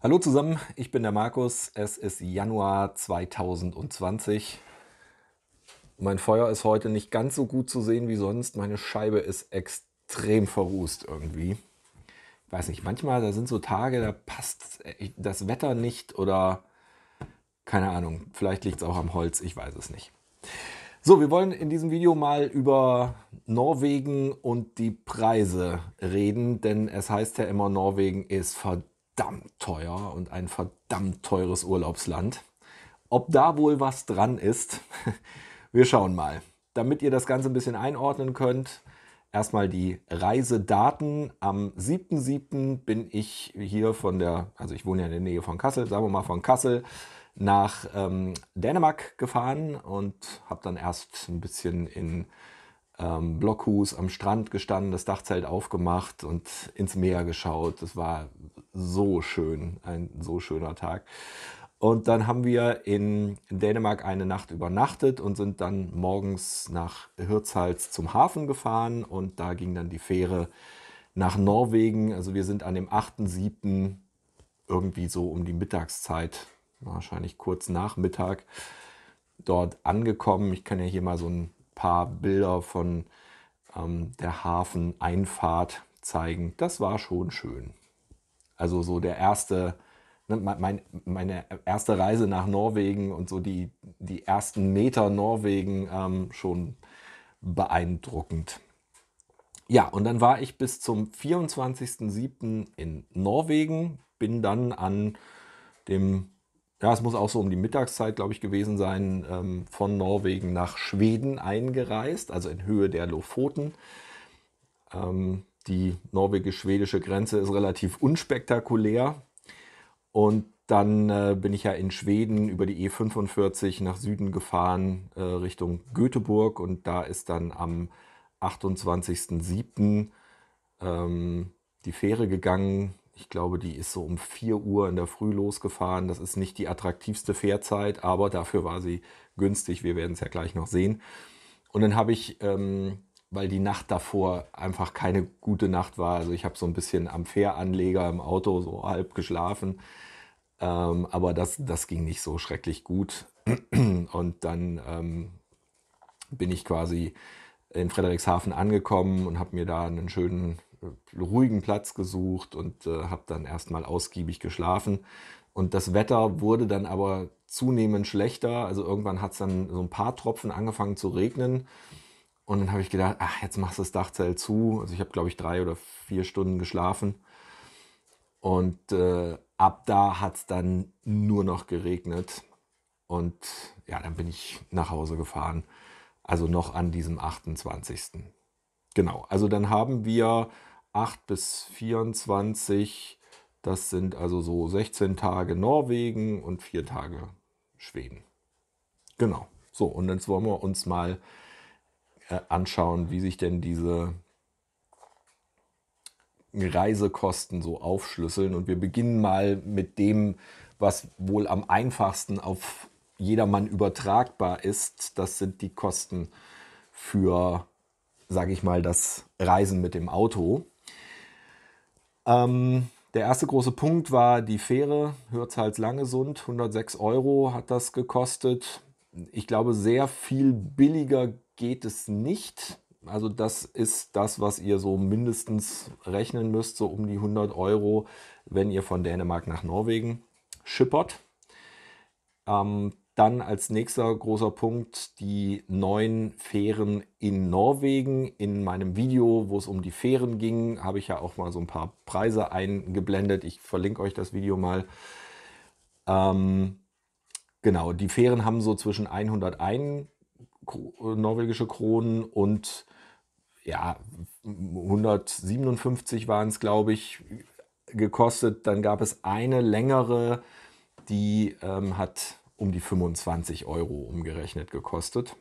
Hallo zusammen, ich bin der Markus. Es ist Januar 2020. Mein Feuer ist heute nicht ganz so gut zu sehen wie sonst. Meine Scheibe ist extrem verrußt irgendwie. Ich weiß nicht, manchmal da sind so Tage, da passt äh, das Wetter nicht oder keine Ahnung. Vielleicht liegt es auch am Holz, ich weiß es nicht. So, wir wollen in diesem Video mal über Norwegen und die Preise reden, denn es heißt ja immer, Norwegen ist verdammt verdammt teuer und ein verdammt teures Urlaubsland. Ob da wohl was dran ist, wir schauen mal. Damit ihr das Ganze ein bisschen einordnen könnt, erstmal die Reisedaten. Am 7.7. bin ich hier von der, also ich wohne ja in der Nähe von Kassel, sagen wir mal von Kassel, nach ähm, Dänemark gefahren und habe dann erst ein bisschen in ähm, Blockhus am Strand gestanden, das Dachzelt aufgemacht und ins Meer geschaut. Das war so schön, ein so schöner Tag. Und dann haben wir in Dänemark eine Nacht übernachtet und sind dann morgens nach Hirtshals zum Hafen gefahren und da ging dann die Fähre nach Norwegen. Also wir sind an dem 8.7. irgendwie so um die Mittagszeit, wahrscheinlich kurz nach Mittag, dort angekommen. Ich kann ja hier mal so ein paar Bilder von ähm, der Hafeneinfahrt zeigen. Das war schon schön. Also so der erste, ne, mein, meine erste Reise nach Norwegen und so die, die ersten Meter Norwegen ähm, schon beeindruckend. Ja, und dann war ich bis zum 24.07. in Norwegen, bin dann an dem ja, es muss auch so um die Mittagszeit, glaube ich, gewesen sein, ähm, von Norwegen nach Schweden eingereist, also in Höhe der Lofoten. Ähm, die norwegisch-schwedische Grenze ist relativ unspektakulär. Und dann äh, bin ich ja in Schweden über die E45 nach Süden gefahren, äh, Richtung Göteborg. Und da ist dann am 28.07. Ähm, die Fähre gegangen ich glaube, die ist so um 4 Uhr in der Früh losgefahren. Das ist nicht die attraktivste Fährzeit, aber dafür war sie günstig. Wir werden es ja gleich noch sehen. Und dann habe ich, ähm, weil die Nacht davor einfach keine gute Nacht war, also ich habe so ein bisschen am Fähranleger im Auto so halb geschlafen. Ähm, aber das, das ging nicht so schrecklich gut. Und dann ähm, bin ich quasi in Frederikshafen angekommen und habe mir da einen schönen äh, ruhigen Platz gesucht und äh, habe dann erstmal ausgiebig geschlafen. Und das Wetter wurde dann aber zunehmend schlechter. Also irgendwann hat es dann so ein paar Tropfen angefangen zu regnen. Und dann habe ich gedacht, ach, jetzt machst du das Dachzelt zu. Also ich habe, glaube ich, drei oder vier Stunden geschlafen. Und äh, ab da hat es dann nur noch geregnet. Und ja, dann bin ich nach Hause gefahren. Also noch an diesem 28. Genau, also dann haben wir 8 bis 24, das sind also so 16 Tage Norwegen und 4 Tage Schweden. Genau. So, und jetzt wollen wir uns mal äh, anschauen, wie sich denn diese Reisekosten so aufschlüsseln. Und wir beginnen mal mit dem, was wohl am einfachsten auf jedermann übertragbar ist. Das sind die Kosten für, sage ich mal, das Reisen mit dem Auto. Ähm, der erste große Punkt war die Fähre Hürzhals-Langesund. 106 Euro hat das gekostet. Ich glaube, sehr viel billiger geht es nicht. Also das ist das, was ihr so mindestens rechnen müsst, so um die 100 Euro, wenn ihr von Dänemark nach Norwegen schippert. Ähm, dann als nächster großer Punkt die neuen Fähren in Norwegen. In meinem Video, wo es um die Fähren ging, habe ich ja auch mal so ein paar Preise eingeblendet. Ich verlinke euch das Video mal. Ähm, genau, die Fähren haben so zwischen 101 norwegische Kronen und ja, 157 waren es, glaube ich, gekostet. Dann gab es eine längere, die ähm, hat um die 25 Euro umgerechnet gekostet.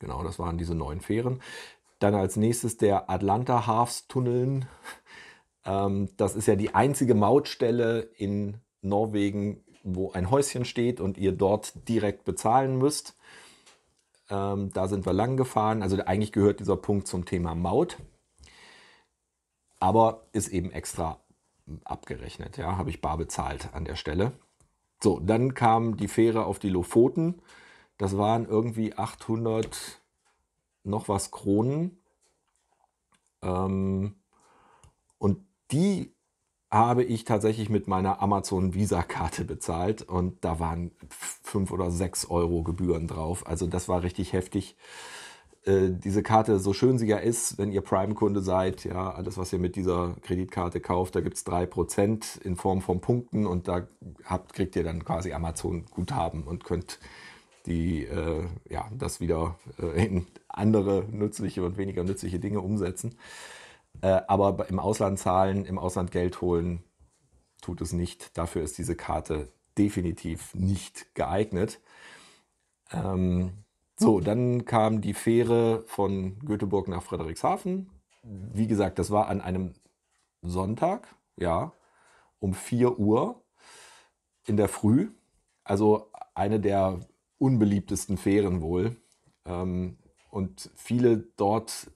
Genau, das waren diese neun Fähren. Dann als nächstes der Atlanta Halfs Tunnel. Ähm, das ist ja die einzige Mautstelle in Norwegen, wo ein Häuschen steht und ihr dort direkt bezahlen müsst. Ähm, da sind wir lang gefahren. Also eigentlich gehört dieser Punkt zum Thema Maut. Aber ist eben extra abgerechnet. Ja, habe ich bar bezahlt an der Stelle. So, dann kam die Fähre auf die Lofoten. Das waren irgendwie 800 noch was Kronen. Ähm, und die habe ich tatsächlich mit meiner Amazon Visa-Karte bezahlt und da waren fünf oder sechs Euro Gebühren drauf. Also das war richtig heftig. Äh, diese Karte, so schön sie ja ist, wenn ihr Prime-Kunde seid, ja, alles, was ihr mit dieser Kreditkarte kauft, da gibt es 3% in Form von Punkten und da habt, kriegt ihr dann quasi Amazon-Guthaben und könnt die, äh, ja, das wieder äh, in andere nützliche und weniger nützliche Dinge umsetzen. Äh, aber im Ausland zahlen, im Ausland Geld holen, tut es nicht. Dafür ist diese Karte definitiv nicht geeignet. Ähm, so, dann kam die Fähre von Göteborg nach Frederikshafen. Wie gesagt, das war an einem Sonntag, ja, um 4 Uhr in der Früh. Also eine der unbeliebtesten Fähren wohl. Ähm, und viele dort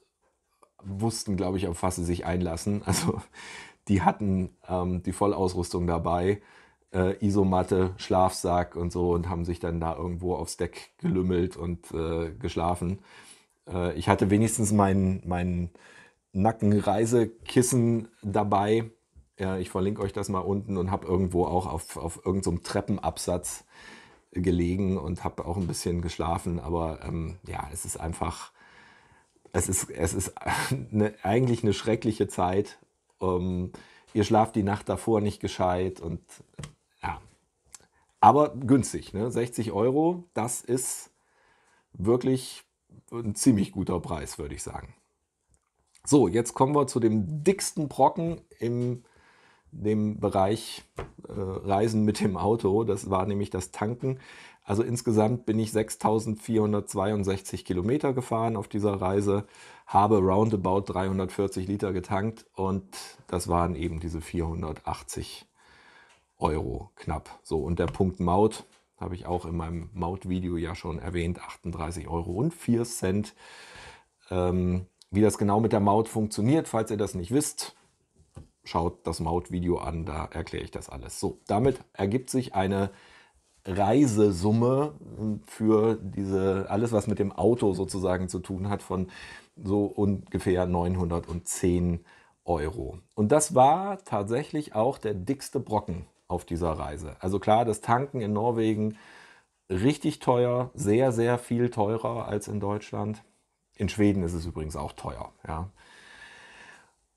wussten, glaube ich, auf was sie sich einlassen. Also die hatten ähm, die Vollausrüstung dabei äh, Isomatte, Schlafsack und so und haben sich dann da irgendwo aufs Deck gelümmelt und äh, geschlafen. Äh, ich hatte wenigstens mein, mein Nackenreisekissen dabei. ich verlinke euch das mal unten und habe irgendwo auch auf, auf irgendeinem so Treppenabsatz gelegen und habe auch ein bisschen geschlafen. Aber ähm, ja, es ist einfach, es ist, es ist eine, eigentlich eine schreckliche Zeit. Ähm, ihr schlaft die Nacht davor nicht gescheit und ja. Aber günstig, ne? 60 Euro, das ist wirklich ein ziemlich guter Preis, würde ich sagen. So, jetzt kommen wir zu dem dicksten Brocken im dem Bereich äh, Reisen mit dem Auto. Das war nämlich das Tanken. Also insgesamt bin ich 6.462 Kilometer gefahren auf dieser Reise, habe roundabout 340 Liter getankt und das waren eben diese 480 Euro knapp. So, und der Punkt Maut habe ich auch in meinem Maut-Video ja schon erwähnt, 38 Euro und 4 Cent. Ähm, wie das genau mit der Maut funktioniert, falls ihr das nicht wisst, schaut das Maut-Video an, da erkläre ich das alles. So, damit ergibt sich eine Reisesumme hm, für diese, alles was mit dem Auto sozusagen zu tun hat, von so ungefähr 910 Euro. Und das war tatsächlich auch der dickste Brocken, auf dieser Reise. Also klar, das Tanken in Norwegen richtig teuer, sehr, sehr viel teurer als in Deutschland. In Schweden ist es übrigens auch teuer. Ja.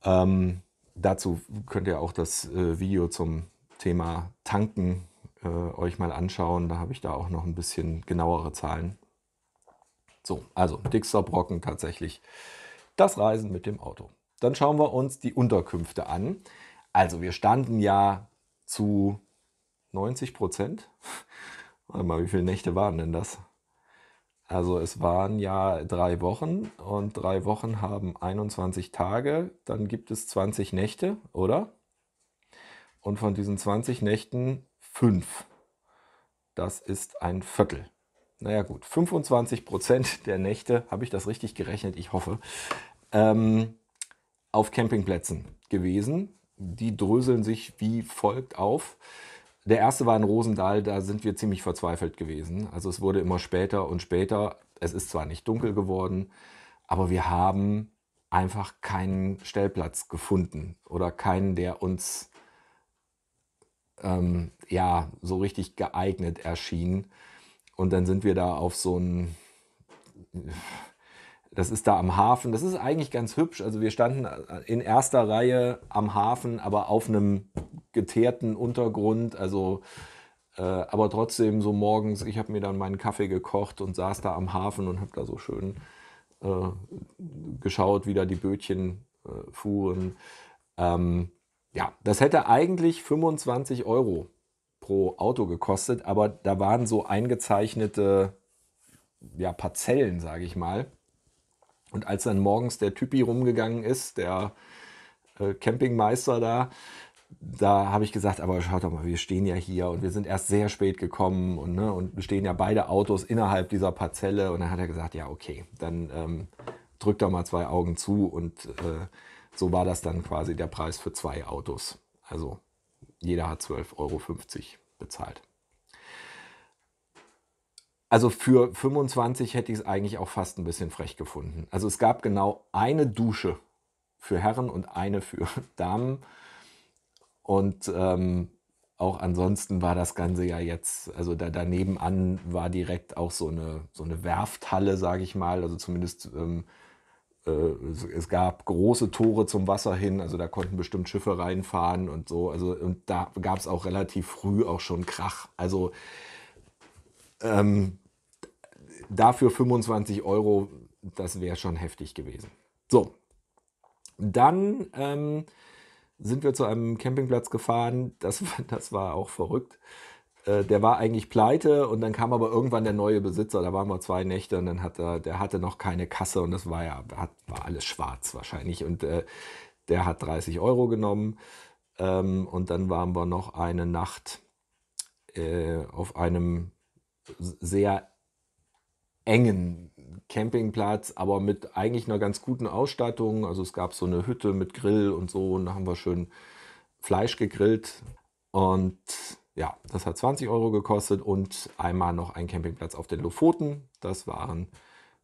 Ähm, dazu könnt ihr auch das äh, Video zum Thema Tanken äh, euch mal anschauen. Da habe ich da auch noch ein bisschen genauere Zahlen. So, also dickster Brocken tatsächlich das Reisen mit dem Auto. Dann schauen wir uns die Unterkünfte an. Also wir standen ja zu 90 Prozent. Warte mal, wie viele Nächte waren denn das? Also es waren ja drei Wochen und drei Wochen haben 21 Tage, dann gibt es 20 Nächte, oder? Und von diesen 20 Nächten fünf. Das ist ein Viertel. Naja gut, 25 Prozent der Nächte, habe ich das richtig gerechnet, ich hoffe, ähm, auf Campingplätzen gewesen die dröseln sich wie folgt auf. Der erste war in Rosendahl, da sind wir ziemlich verzweifelt gewesen. Also es wurde immer später und später. Es ist zwar nicht dunkel geworden, aber wir haben einfach keinen Stellplatz gefunden oder keinen, der uns ähm, ja so richtig geeignet erschien. Und dann sind wir da auf so einen das ist da am Hafen. Das ist eigentlich ganz hübsch. Also wir standen in erster Reihe am Hafen, aber auf einem geteerten Untergrund. Also äh, aber trotzdem so morgens, ich habe mir dann meinen Kaffee gekocht und saß da am Hafen und habe da so schön äh, geschaut, wie da die Bötchen äh, fuhren. Ähm, ja, das hätte eigentlich 25 Euro pro Auto gekostet, aber da waren so eingezeichnete ja, Parzellen, sage ich mal. Und als dann morgens der Typi rumgegangen ist, der äh, Campingmeister da, da habe ich gesagt, aber schaut doch mal, wir stehen ja hier und wir sind erst sehr spät gekommen und, ne, und stehen ja beide Autos innerhalb dieser Parzelle. Und dann hat er gesagt, ja, okay, dann ähm, drückt da mal zwei Augen zu und äh, so war das dann quasi der Preis für zwei Autos. Also jeder hat 12,50 Euro bezahlt also für 25 hätte ich es eigentlich auch fast ein bisschen frech gefunden. Also es gab genau eine Dusche für Herren und eine für Damen. Und ähm, auch ansonsten war das Ganze ja jetzt, also da daneben an war direkt auch so eine, so eine Werfthalle, sage ich mal. Also zumindest ähm, äh, es gab große Tore zum Wasser hin, also da konnten bestimmt Schiffe reinfahren und so. Also und da gab es auch relativ früh auch schon Krach. Also ähm, dafür 25 Euro, das wäre schon heftig gewesen. So, dann ähm, sind wir zu einem Campingplatz gefahren. Das, das war auch verrückt. Äh, der war eigentlich pleite und dann kam aber irgendwann der neue Besitzer. Da waren wir zwei Nächte und dann hat er, der hatte noch keine Kasse und das war ja hat, war alles schwarz wahrscheinlich. Und äh, der hat 30 Euro genommen. Ähm, und dann waren wir noch eine Nacht äh, auf einem sehr engen Campingplatz, aber mit eigentlich einer ganz guten Ausstattung. Also es gab so eine Hütte mit Grill und so und da haben wir schön Fleisch gegrillt. Und ja, das hat 20 Euro gekostet und einmal noch ein Campingplatz auf den Lofoten. Das waren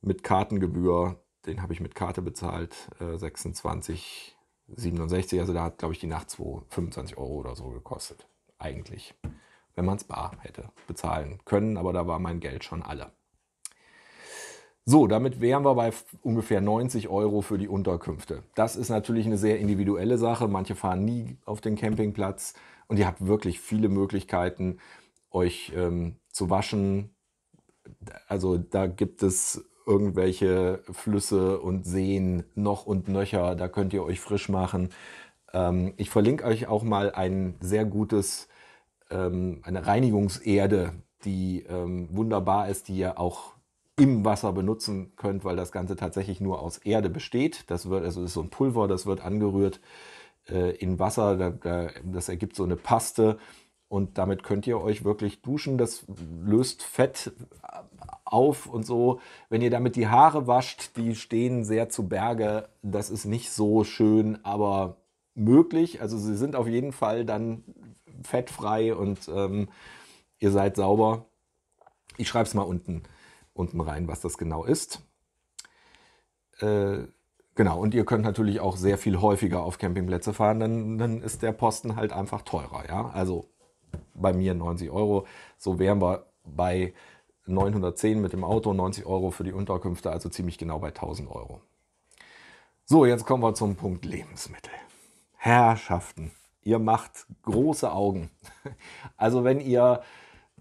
mit Kartengebühr, den habe ich mit Karte bezahlt, 26, äh, 67. Also da hat, glaube ich, die Nacht 25 Euro oder so gekostet. Eigentlich wenn man es bar hätte bezahlen können, aber da war mein Geld schon alle. So, damit wären wir bei ungefähr 90 Euro für die Unterkünfte. Das ist natürlich eine sehr individuelle Sache. Manche fahren nie auf den Campingplatz und ihr habt wirklich viele Möglichkeiten, euch ähm, zu waschen. Also da gibt es irgendwelche Flüsse und Seen noch und nöcher. Da könnt ihr euch frisch machen. Ähm, ich verlinke euch auch mal ein sehr gutes ähm, eine Reinigungserde, die ähm, wunderbar ist, die ihr auch im Wasser benutzen könnt, weil das Ganze tatsächlich nur aus Erde besteht. Das wird, also ist so ein Pulver, das wird angerührt äh, in Wasser, da, da, das ergibt so eine Paste und damit könnt ihr euch wirklich duschen. Das löst Fett auf und so. Wenn ihr damit die Haare wascht, die stehen sehr zu Berge. Das ist nicht so schön, aber möglich. Also sie sind auf jeden Fall dann fettfrei und ähm, ihr seid sauber. Ich schreibe es mal unten, unten rein, was das genau ist. Äh, genau, und ihr könnt natürlich auch sehr viel häufiger auf Campingplätze fahren, dann, dann ist der Posten halt einfach teurer. Ja? Also bei mir 90 Euro, so wären wir bei 910 mit dem Auto, 90 Euro für die Unterkünfte, also ziemlich genau bei 1000 Euro. So, jetzt kommen wir zum Punkt Lebensmittel. Herrschaften ihr macht große Augen. Also wenn ihr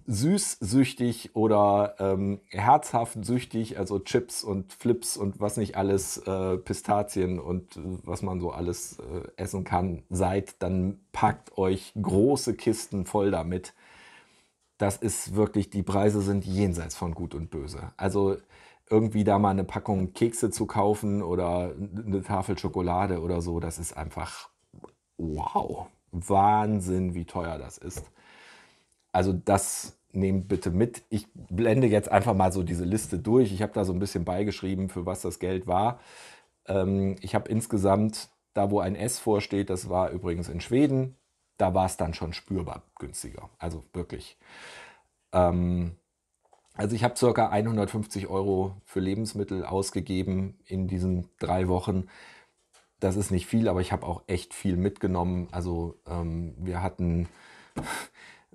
süßsüchtig oder ähm, herzhaft süchtig, also Chips und Flips und was nicht alles, äh, Pistazien und äh, was man so alles äh, essen kann, seid, dann packt euch große Kisten voll damit. Das ist wirklich, die Preise sind jenseits von gut und böse. Also irgendwie da mal eine Packung Kekse zu kaufen oder eine Tafel Schokolade oder so, das ist einfach wow, Wahnsinn, wie teuer das ist. Also das nehmt bitte mit. Ich blende jetzt einfach mal so diese Liste durch. Ich habe da so ein bisschen beigeschrieben, für was das Geld war. Ähm, ich habe insgesamt, da wo ein S vorsteht, das war übrigens in Schweden, da war es dann schon spürbar günstiger. Also wirklich. Ähm, also ich habe circa 150 Euro für Lebensmittel ausgegeben in diesen drei Wochen. Das ist nicht viel, aber ich habe auch echt viel mitgenommen. Also ähm, wir hatten,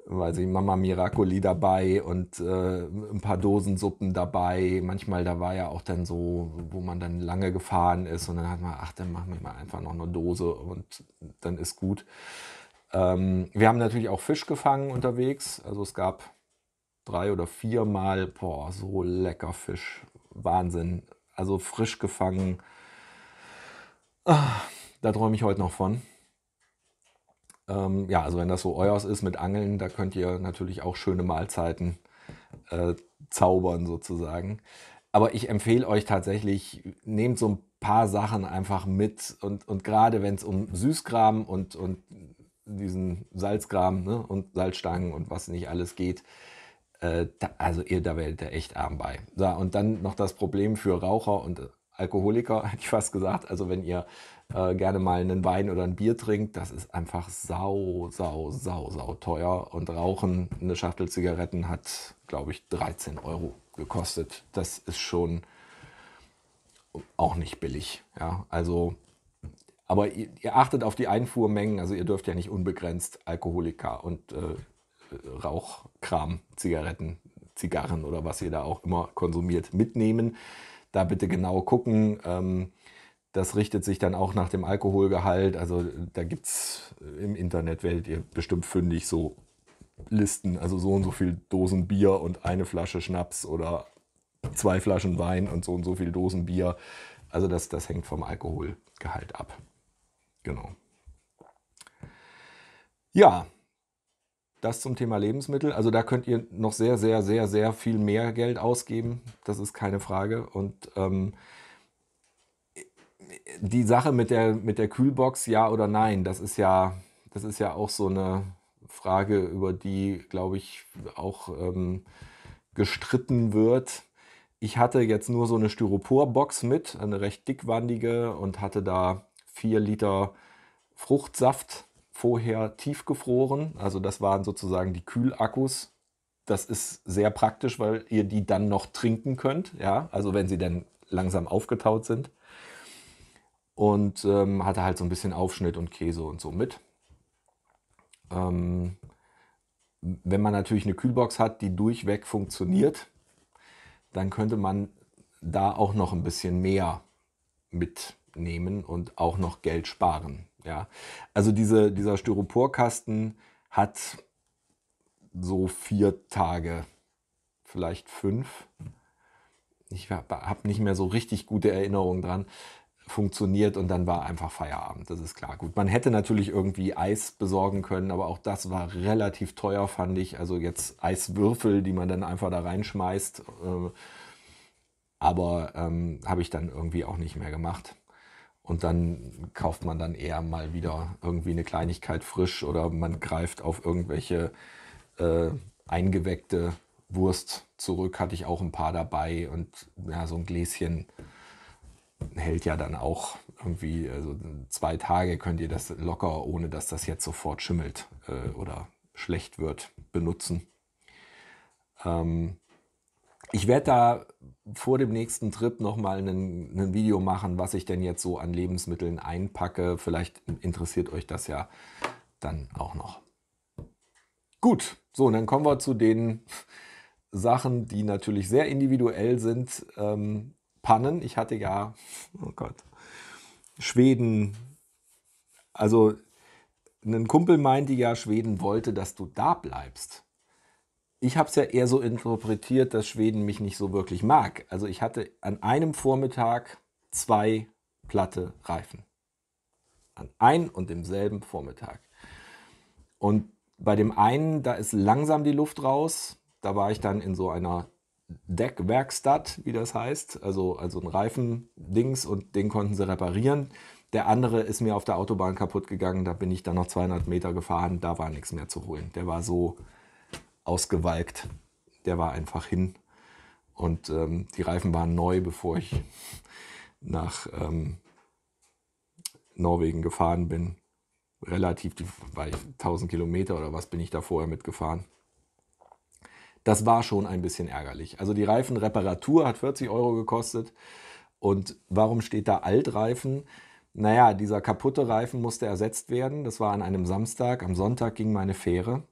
weiß ich, Mama Miracoli dabei und äh, ein paar Dosensuppen dabei. Manchmal, da war ja auch dann so, wo man dann lange gefahren ist und dann hat man, ach, dann machen wir mal einfach noch eine Dose und dann ist gut. Ähm, wir haben natürlich auch Fisch gefangen unterwegs. Also es gab drei oder viermal, boah, so lecker Fisch. Wahnsinn. Also frisch gefangen Ah, da träume ich heute noch von. Ähm, ja, also wenn das so euers ist mit Angeln, da könnt ihr natürlich auch schöne Mahlzeiten äh, zaubern sozusagen. Aber ich empfehle euch tatsächlich, nehmt so ein paar Sachen einfach mit und, und gerade wenn es um Süßkram und, und diesen Salzkram ne, und Salzstangen und was nicht alles geht, äh, da, also ihr, da werdet ihr echt arm bei. Ja, und dann noch das Problem für Raucher und äh, Alkoholiker, hätte ich fast gesagt. Also wenn ihr äh, gerne mal einen Wein oder ein Bier trinkt, das ist einfach sau, sau, sau, sau teuer. Und Rauchen, eine Schachtel Zigaretten hat, glaube ich, 13 Euro gekostet. Das ist schon auch nicht billig. Ja, also, aber ihr, ihr achtet auf die Einfuhrmengen. Also ihr dürft ja nicht unbegrenzt Alkoholiker und äh, Rauchkram, Zigaretten, Zigarren oder was ihr da auch immer konsumiert mitnehmen da bitte genau gucken. Ähm, das richtet sich dann auch nach dem Alkoholgehalt. Also da gibt es äh, im Internet, werdet ihr bestimmt fündig, so Listen. Also so und so viel Dosen Bier und eine Flasche Schnaps oder zwei Flaschen Wein und so und so viel Dosen Bier. Also das, das hängt vom Alkoholgehalt ab. Genau. Ja, das zum Thema Lebensmittel. Also da könnt ihr noch sehr, sehr, sehr, sehr viel mehr Geld ausgeben. Das ist keine Frage. Und ähm, die Sache mit der, mit der Kühlbox, ja oder nein, das ist ja, das ist ja auch so eine Frage, über die, glaube ich, auch ähm, gestritten wird. Ich hatte jetzt nur so eine Styroporbox mit, eine recht dickwandige und hatte da vier Liter Fruchtsaft vorher tiefgefroren. Also das waren sozusagen die Kühlakkus. Das ist sehr praktisch, weil ihr die dann noch trinken könnt. Ja, also wenn sie dann langsam aufgetaut sind. Und ähm, hatte halt so ein bisschen Aufschnitt und Käse und so mit. Ähm, wenn man natürlich eine Kühlbox hat, die durchweg funktioniert, dann könnte man da auch noch ein bisschen mehr mitnehmen und auch noch Geld sparen. Ja. Also diese, dieser Styroporkasten hat so vier Tage, vielleicht fünf. Ich habe nicht mehr so richtig gute Erinnerungen dran funktioniert und dann war einfach Feierabend, das ist klar. Gut, man hätte natürlich irgendwie Eis besorgen können, aber auch das war relativ teuer, fand ich. Also jetzt Eiswürfel, die man dann einfach da reinschmeißt, äh, aber ähm, habe ich dann irgendwie auch nicht mehr gemacht. Und dann kauft man dann eher mal wieder irgendwie eine Kleinigkeit frisch oder man greift auf irgendwelche äh, eingeweckte Wurst zurück. Hatte ich auch ein paar dabei und ja, so ein Gläschen hält ja dann auch irgendwie, also zwei Tage könnt ihr das locker, ohne dass das jetzt sofort schimmelt äh, oder schlecht wird, benutzen. Ähm, ich werde da vor dem nächsten Trip nochmal ein Video machen, was ich denn jetzt so an Lebensmitteln einpacke. Vielleicht interessiert euch das ja dann auch noch. Gut, so, dann kommen wir zu den Sachen, die natürlich sehr individuell sind. Ähm, Pannen, ich hatte ja, oh Gott, Schweden, also ein Kumpel meinte ja, Schweden wollte, dass du da bleibst ich habe es ja eher so interpretiert, dass Schweden mich nicht so wirklich mag. Also ich hatte an einem Vormittag zwei platte Reifen. An einem und demselben Vormittag. Und bei dem einen, da ist langsam die Luft raus. Da war ich dann in so einer Deckwerkstatt, wie das heißt. Also, also ein Reifendings und den konnten sie reparieren. Der andere ist mir auf der Autobahn kaputt gegangen. Da bin ich dann noch 200 Meter gefahren. Da war nichts mehr zu holen. Der war so ausgewalkt. Der war einfach hin. Und ähm, die Reifen waren neu, bevor ich nach ähm, Norwegen gefahren bin. Relativ bei 1000 Kilometer oder was bin ich da vorher mitgefahren. Das war schon ein bisschen ärgerlich. Also die Reifenreparatur hat 40 Euro gekostet. Und warum steht da Altreifen? Naja, dieser kaputte Reifen musste ersetzt werden. Das war an einem Samstag. Am Sonntag ging meine Fähre.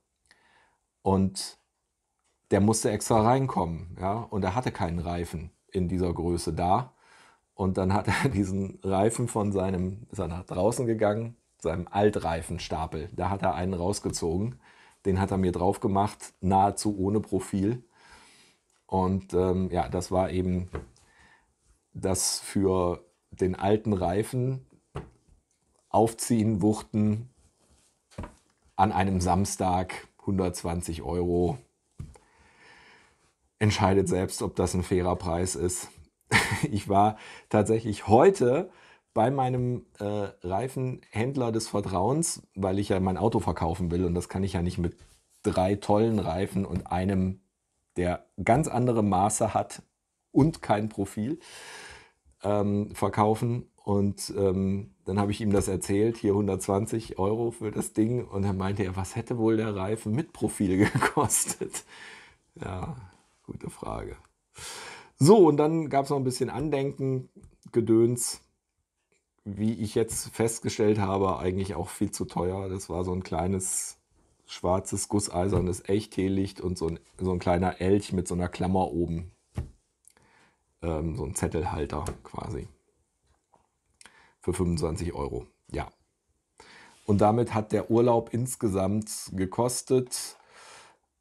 Und der musste extra reinkommen, ja, und er hatte keinen Reifen in dieser Größe da. Und dann hat er diesen Reifen von seinem, ist er nach draußen gegangen, seinem Altreifenstapel, da hat er einen rausgezogen. Den hat er mir drauf gemacht, nahezu ohne Profil. Und ähm, ja, das war eben das für den alten Reifen aufziehen, wuchten an einem Samstag 120 Euro. Entscheidet selbst, ob das ein fairer Preis ist. Ich war tatsächlich heute bei meinem äh, Reifenhändler des Vertrauens, weil ich ja mein Auto verkaufen will und das kann ich ja nicht mit drei tollen Reifen und einem, der ganz andere Maße hat und kein Profil ähm, verkaufen. Und ähm, dann habe ich ihm das erzählt, hier 120 Euro für das Ding. Und dann meinte er, was hätte wohl der Reifen mit Profil gekostet? Ja, gute Frage. So, und dann gab es noch ein bisschen Andenken, Gedöns. Wie ich jetzt festgestellt habe, eigentlich auch viel zu teuer. Das war so ein kleines schwarzes, gusseisernes Echt-Teelicht und so ein, so ein kleiner Elch mit so einer Klammer oben. Ähm, so ein Zettelhalter quasi für 25 Euro. Ja. Und damit hat der Urlaub insgesamt gekostet,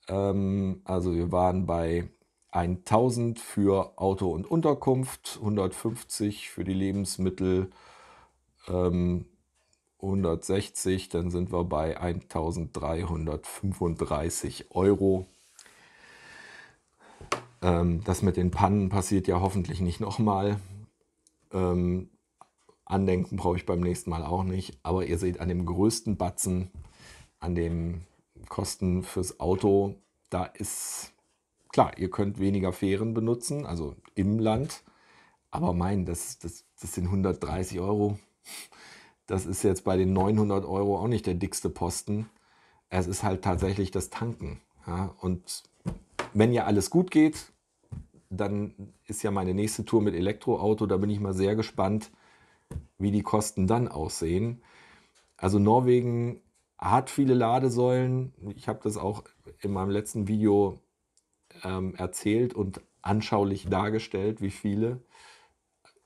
ähm, also wir waren bei 1000 für Auto und Unterkunft, 150 für die Lebensmittel, ähm, 160, dann sind wir bei 1335 Euro. Ähm, das mit den Pannen passiert ja hoffentlich nicht nochmal. Ähm, Andenken brauche ich beim nächsten Mal auch nicht. Aber ihr seht, an dem größten Batzen, an den Kosten fürs Auto, da ist klar, ihr könnt weniger Fähren benutzen, also im Land. Aber mein, das, das, das sind 130 Euro. Das ist jetzt bei den 900 Euro auch nicht der dickste Posten. Es ist halt tatsächlich das Tanken. Ja? Und wenn ja alles gut geht, dann ist ja meine nächste Tour mit Elektroauto. Da bin ich mal sehr gespannt, wie die Kosten dann aussehen. Also Norwegen hat viele Ladesäulen. Ich habe das auch in meinem letzten Video ähm, erzählt und anschaulich dargestellt, wie viele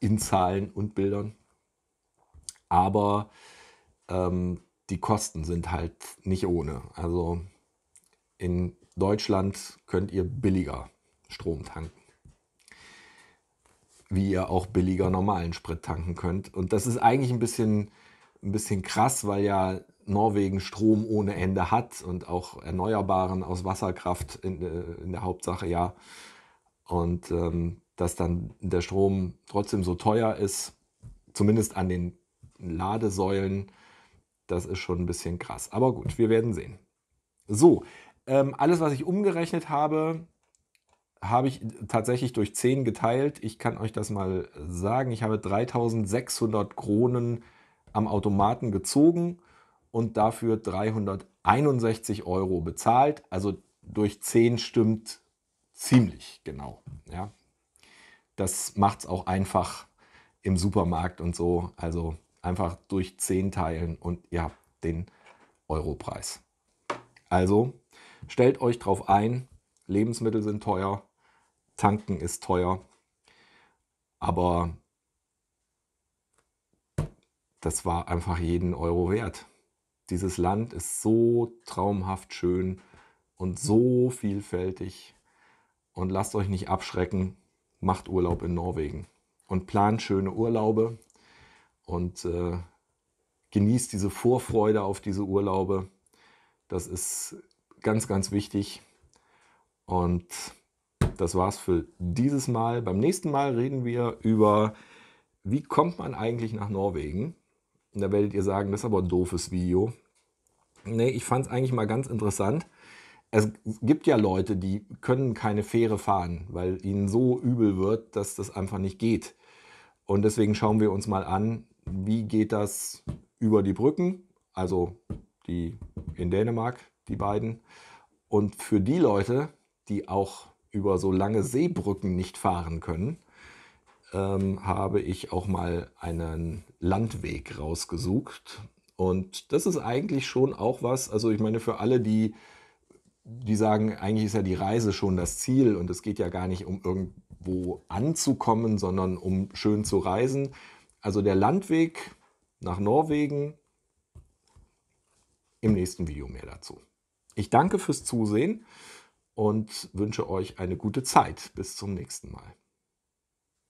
in Zahlen und Bildern. Aber ähm, die Kosten sind halt nicht ohne. Also in Deutschland könnt ihr billiger Strom tanken wie ihr auch billiger normalen Sprit tanken könnt. Und das ist eigentlich ein bisschen, ein bisschen krass, weil ja Norwegen Strom ohne Ende hat und auch Erneuerbaren aus Wasserkraft in, äh, in der Hauptsache ja. Und ähm, dass dann der Strom trotzdem so teuer ist, zumindest an den Ladesäulen, das ist schon ein bisschen krass. Aber gut, wir werden sehen. So, ähm, alles, was ich umgerechnet habe, habe ich tatsächlich durch 10 geteilt. Ich kann euch das mal sagen. Ich habe 3600 Kronen am Automaten gezogen und dafür 361 Euro bezahlt. Also durch 10 stimmt ziemlich genau. Ja. Das macht es auch einfach im Supermarkt und so. Also einfach durch 10 teilen und ihr habt den Europreis. Also stellt euch drauf ein, Lebensmittel sind teuer tanken ist teuer. Aber das war einfach jeden Euro wert. Dieses Land ist so traumhaft schön und so vielfältig. Und lasst euch nicht abschrecken, macht Urlaub in Norwegen und plant schöne Urlaube und äh, genießt diese Vorfreude auf diese Urlaube. Das ist ganz, ganz wichtig. Und das war's für dieses Mal. Beim nächsten Mal reden wir über, wie kommt man eigentlich nach Norwegen? Und da werdet ihr sagen, das ist aber ein doofes Video. Nee, ich fand es eigentlich mal ganz interessant. Es gibt ja Leute, die können keine Fähre fahren, weil ihnen so übel wird, dass das einfach nicht geht. Und deswegen schauen wir uns mal an, wie geht das über die Brücken, also die in Dänemark, die beiden. Und für die Leute, die auch über so lange Seebrücken nicht fahren können, ähm, habe ich auch mal einen Landweg rausgesucht. Und das ist eigentlich schon auch was, also ich meine, für alle, die, die sagen, eigentlich ist ja die Reise schon das Ziel und es geht ja gar nicht um irgendwo anzukommen, sondern um schön zu reisen. Also der Landweg nach Norwegen, im nächsten Video mehr dazu. Ich danke fürs Zusehen und wünsche euch eine gute Zeit. Bis zum nächsten Mal.